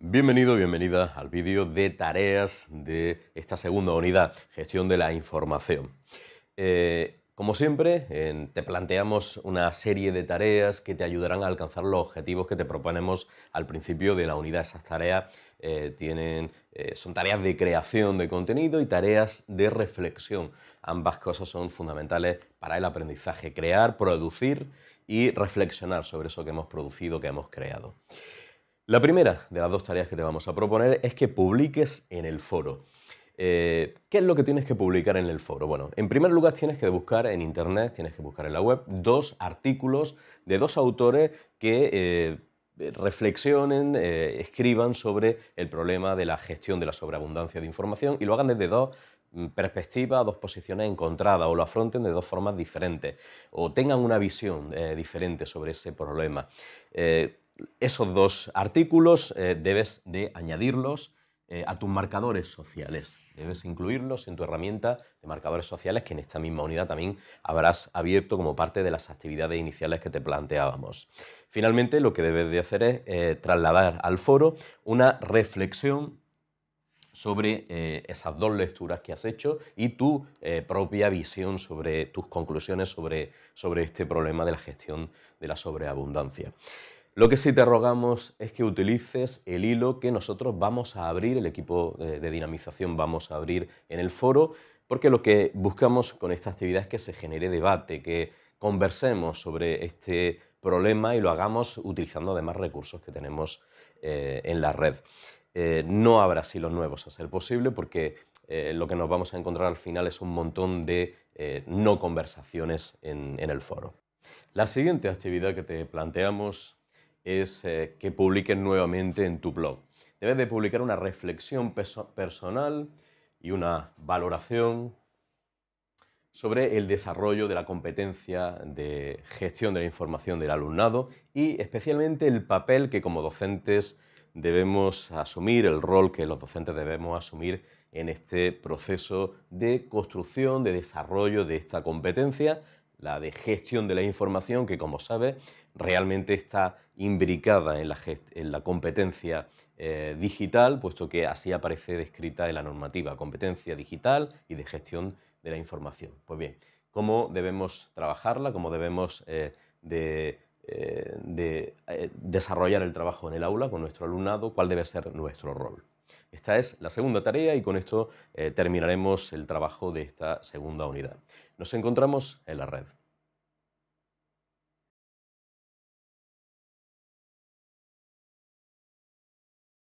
Bienvenido, bienvenida al vídeo de tareas de esta segunda unidad, gestión de la información. Eh, como siempre, te planteamos una serie de tareas que te ayudarán a alcanzar los objetivos que te proponemos al principio de la unidad. Esas tareas eh, tienen, eh, son tareas de creación de contenido y tareas de reflexión. Ambas cosas son fundamentales para el aprendizaje, crear, producir y reflexionar sobre eso que hemos producido, que hemos creado. La primera de las dos tareas que te vamos a proponer es que publiques en el foro. Eh, ¿Qué es lo que tienes que publicar en el foro? Bueno, en primer lugar tienes que buscar en internet, tienes que buscar en la web dos artículos de dos autores que eh, reflexionen, eh, escriban sobre el problema de la gestión de la sobreabundancia de información y lo hagan desde dos mm, perspectivas, dos posiciones encontradas o lo afronten de dos formas diferentes o tengan una visión diferente sobre ese problema esos dos artículos eh, debes de añadirlos eh, a tus marcadores sociales. Debes incluirlos en tu herramienta de marcadores sociales que en esta misma unidad también habrás abierto como parte de las actividades iniciales que te planteábamos. Finalmente, lo que debes de hacer es eh, trasladar al foro una reflexión sobre esas dos lecturas que has hecho y tu propia visión sobre tus conclusiones sobre este problema de la gestión de la sobreabundancia. Lo que sí te rogamos es que utilices el hilo que nosotros vamos a abrir, el equipo eh, de dinamización vamos a abrir en el foro, porque lo que buscamos con esta actividad es que se genere debate, que conversemos sobre este problema y lo hagamos utilizando además recursos que tenemos eh, en la red. Eh, no habrá silos nuevos a ser posible porque lo que nos vamos a encontrar al final es un montón de no conversaciones en, en el foro. La siguiente actividad que te planteamos es eh, que publiquen nuevamente en tu blog. Debes de publicar una reflexión personal y una valoración sobre el desarrollo de la competencia de gestión de la información del alumnado y especialmente el papel que como docentes debemos asumir, el rol que los docentes debemos asumir en este proceso de construcción, de desarrollo de esta competencia la de gestión de la información, que como sabe, realmente está imbricada en la, en la competencia eh, digital, puesto que así aparece descrita en la normativa, competencia digital y de gestión de la información. Pues bien, ¿cómo debemos trabajarla? ¿Cómo debemos eh, eh, desarrollar el trabajo en el aula con nuestro alumnado? ¿Cuál debe ser nuestro rol? Esta es la segunda tarea y con esto eh, terminaremos el trabajo de esta segunda unidad. Nos encontramos en la red.